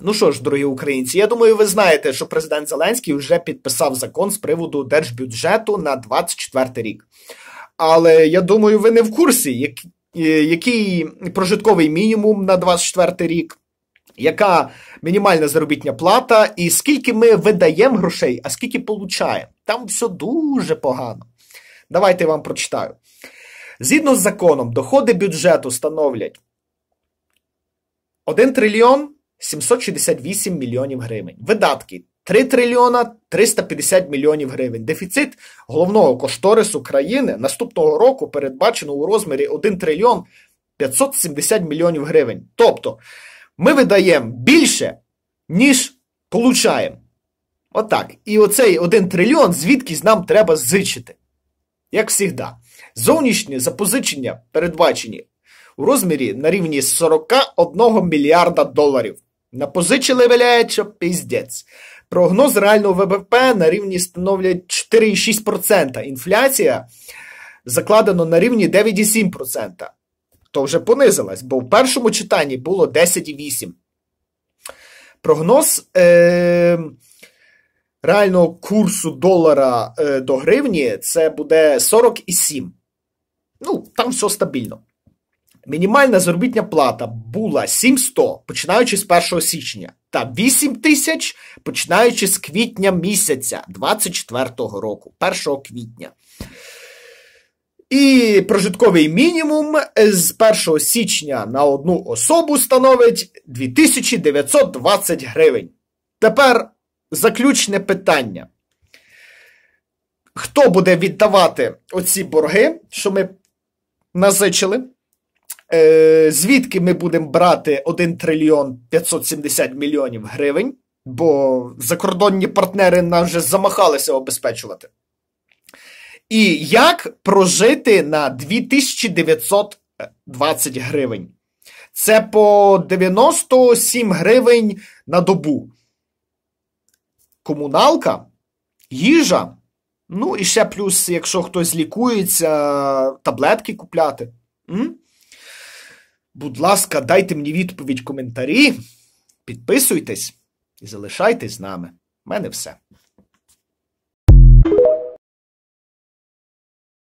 Ну що ж, дорогі українці, я думаю, ви знаєте, що президент Зеленський вже підписав закон з приводу держбюджету на 2024 рік. Але я думаю, ви не в курсі, е, який прожитковий мінімум на 2024 рік, яка мінімальна заробітня плата, і скільки ми видаємо грошей, а скільки получаємо. Там все дуже погано. Давайте я вам прочитаю. Згідно з законом, доходи бюджету становлять 1 трильйон. 768 мільйонів гривень. Видатки 3 трильйона 350 мільйонів гривень. Дефіцит головного кошторису країни наступного року передбачено у розмірі 1 трильйон 570 мільйонів гривень. Тобто ми видаємо більше, ніж получаємо. Отак. І оцей 1 трильйон звідкись нам треба зичити. Як завжди, зовнішні запозичення передбачені у розмірі на рівні 41 мільярда доларів. Напозичили, блядь, що піздець. Прогноз реального ВВП на рівні становлять 4,6%. Інфляція закладено на рівні 9,7%. То вже понизилась, бо в першому читанні було 10,8%. Прогноз е- реального курсу долара е до гривні це буде 47. Ну, там все стабільно мінімальна заробітня плата була 700 починаючи з 1 січня, та 8 тисяч починаючи з квітня місяця 24-го року, 1 квітня. І прожитковий мінімум з 1 січня на одну особу становить 2920 гривень. Тепер заключне питання. Хто буде віддавати оці борги, що ми назичили? Е, Звідки ми будемо брати 1 трильйон 570 мільйонів гривень? Бо закордонні партнери нам вже замахалися обезпечувати. І як прожити на 2920 гривень? Це по 97 гривень на добу. Комуналка, їжа. Ну і ще плюс, якщо хтось лікується, таблетки купляти. М? Будь ласка, дайте мені відповідь в коментарі, підписуйтесь і залишайтесь з нами. У мене все.